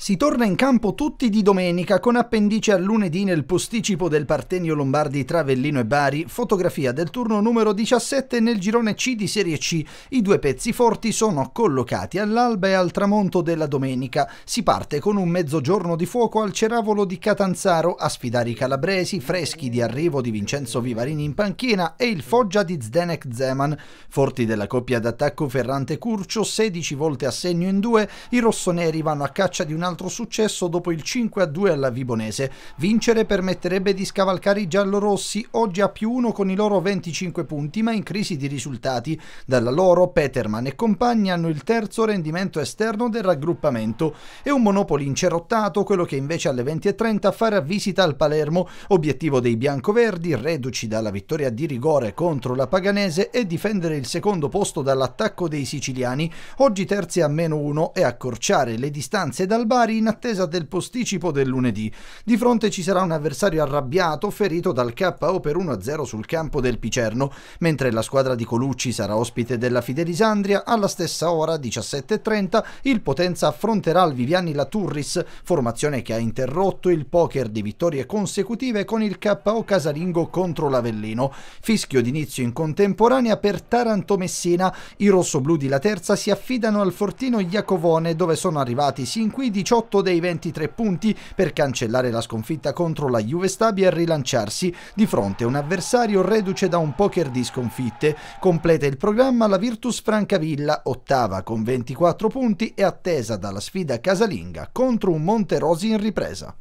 Si torna in campo tutti di domenica con appendice a lunedì nel posticipo del Partenio Lombardi Travellino e Bari, fotografia del turno numero 17 nel girone C di Serie C. I due pezzi forti sono collocati all'alba e al tramonto della domenica. Si parte con un mezzogiorno di fuoco al Ceravolo di Catanzaro a sfidare i calabresi, freschi di arrivo di Vincenzo Vivarini in panchina e il Foggia di Zdenek Zeman. Forti della coppia d'attacco Ferrante Curcio, 16 volte a segno in due, i rossoneri vanno a caccia di una altro successo dopo il 5-2 alla Vibonese. Vincere permetterebbe di scavalcare i giallorossi, oggi a più 1 con i loro 25 punti, ma in crisi di risultati. Dalla loro Peterman e compagni hanno il terzo rendimento esterno del raggruppamento È un Monopoli incerottato, quello che invece alle 20.30 farà visita al Palermo, obiettivo dei biancoverdi, reduci dalla vittoria di rigore contro la Paganese e difendere il secondo posto dall'attacco dei siciliani, oggi terzi a meno 1 e accorciare le distanze dal basso titolari in attesa del posticipo del lunedì. Di fronte ci sarà un avversario arrabbiato ferito dal KO per 1-0 sul campo del Picerno, mentre la squadra di Colucci sarà ospite della Fidelisandria alla stessa ora 17.30 il Potenza affronterà il Viviani Laturris, formazione che ha interrotto il poker di vittorie consecutive con il KO casalingo contro l'Avellino. Fischio d'inizio in contemporanea per Taranto Messina, i rossoblù di La Terza si affidano al fortino Iacovone dove sono arrivati sin qui 18 dei 23 punti per cancellare la sconfitta contro la Juve Stabia e rilanciarsi di fronte a un avversario reduce da un poker di sconfitte. Completa il programma la Virtus Francavilla, ottava con 24 punti e attesa dalla sfida casalinga contro un Monterosi in ripresa.